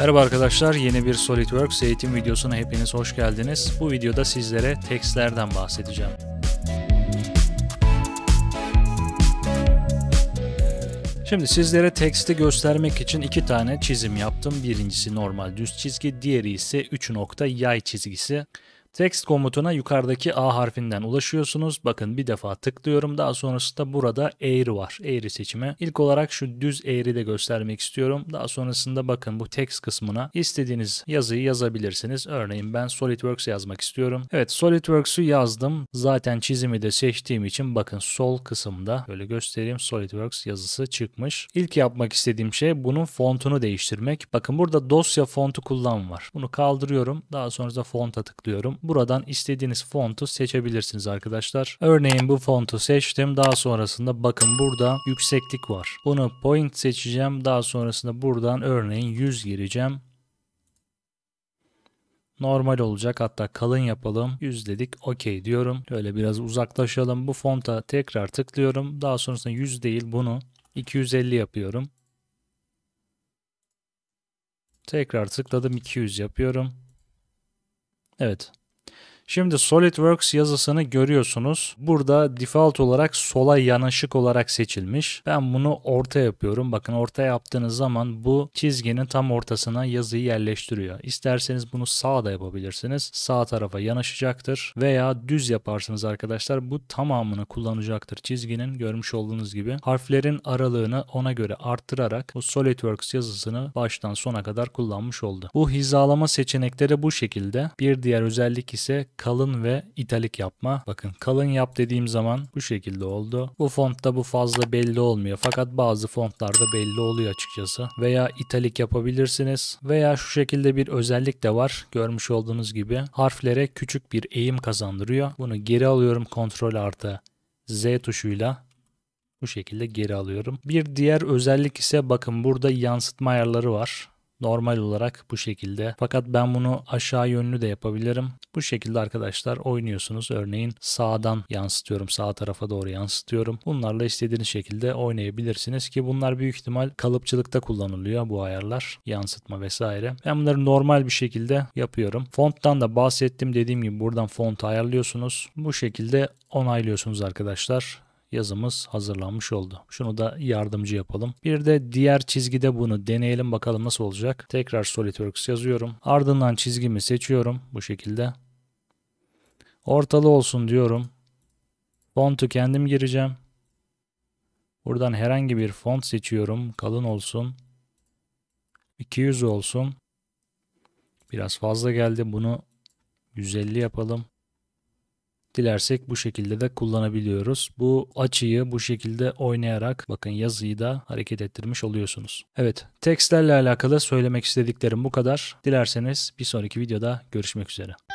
Merhaba arkadaşlar, yeni bir SolidWorks eğitim videosuna hepiniz hoş geldiniz. Bu videoda sizlere tekstlerden bahsedeceğim. Şimdi sizlere teksti göstermek için iki tane çizim yaptım. Birincisi normal düz çizgi, diğeri ise 3 nokta yay çizgisi. Text komutuna yukarıdaki A harfinden ulaşıyorsunuz. Bakın bir defa tıklıyorum. Daha sonrasında burada eğri var. Eğri seçimi. İlk olarak şu düz eğri de göstermek istiyorum. Daha sonrasında bakın bu text kısmına istediğiniz yazıyı yazabilirsiniz. Örneğin ben SolidWorks yazmak istiyorum. Evet SolidWorks'u yazdım. Zaten çizimi de seçtiğim için bakın sol kısımda böyle göstereyim SolidWorks yazısı çıkmış. İlk yapmak istediğim şey bunun fontunu değiştirmek. Bakın burada dosya fontu kullan var. Bunu kaldırıyorum. Daha sonra da fonta tıklıyorum. Buradan istediğiniz fontu seçebilirsiniz arkadaşlar. Örneğin bu fontu seçtim. Daha sonrasında bakın burada yükseklik var. Bunu point seçeceğim. Daha sonrasında buradan örneğin 100 gireceğim. Normal olacak hatta kalın yapalım. 100 dedik OK diyorum. Böyle biraz uzaklaşalım. Bu fonta tekrar tıklıyorum. Daha sonrasında 100 değil bunu 250 yapıyorum. Tekrar tıkladım 200 yapıyorum. Evet Şimdi SolidWorks yazısını görüyorsunuz. Burada default olarak sola yanaşık olarak seçilmiş. Ben bunu orta yapıyorum. Bakın orta yaptığınız zaman bu çizginin tam ortasına yazıyı yerleştiriyor. İsterseniz bunu sağ da yapabilirsiniz. Sağ tarafa yanaşacaktır veya düz yaparsınız arkadaşlar. Bu tamamını kullanacaktır çizginin görmüş olduğunuz gibi. Harflerin aralığını ona göre arttırarak bu SolidWorks yazısını baştan sona kadar kullanmış oldu. Bu hizalama seçenekleri bu şekilde. Bir diğer özellik ise kalın ve italik yapma. Bakın kalın yap dediğim zaman bu şekilde oldu. Bu fontta bu fazla belli olmuyor. Fakat bazı fontlarda belli oluyor açıkçası. Veya italik yapabilirsiniz. Veya şu şekilde bir özellik de var. Görmüş olduğunuz gibi harflere küçük bir eğim kazandırıyor. Bunu geri alıyorum kontrol artı Z tuşuyla bu şekilde geri alıyorum. Bir diğer özellik ise bakın burada yansıtma ayarları var normal olarak bu şekilde. Fakat ben bunu aşağı yönlü de yapabilirim. Bu şekilde arkadaşlar oynuyorsunuz. Örneğin sağdan yansıtıyorum. Sağ tarafa doğru yansıtıyorum. Bunlarla istediğiniz şekilde oynayabilirsiniz ki bunlar büyük ihtimal kalıpçılıkta kullanılıyor bu ayarlar. Yansıtma vesaire. Ben bunları normal bir şekilde yapıyorum. Fonttan da bahsettim. Dediğim gibi buradan font ayarlıyorsunuz. Bu şekilde onaylıyorsunuz arkadaşlar yazımız hazırlanmış oldu. Şunu da yardımcı yapalım. Bir de diğer çizgide bunu deneyelim bakalım nasıl olacak. Tekrar SolidWorks yazıyorum. Ardından çizgimi seçiyorum bu şekilde. Ortalı olsun diyorum. Fontu kendim gireceğim. Buradan herhangi bir font seçiyorum. Kalın olsun. 200 olsun. Biraz fazla geldi. Bunu 150 yapalım. Dilersek bu şekilde de kullanabiliyoruz. Bu açıyı bu şekilde oynayarak bakın yazıyı da hareket ettirmiş oluyorsunuz. Evet tekstlerle alakalı söylemek istediklerim bu kadar. Dilerseniz bir sonraki videoda görüşmek üzere.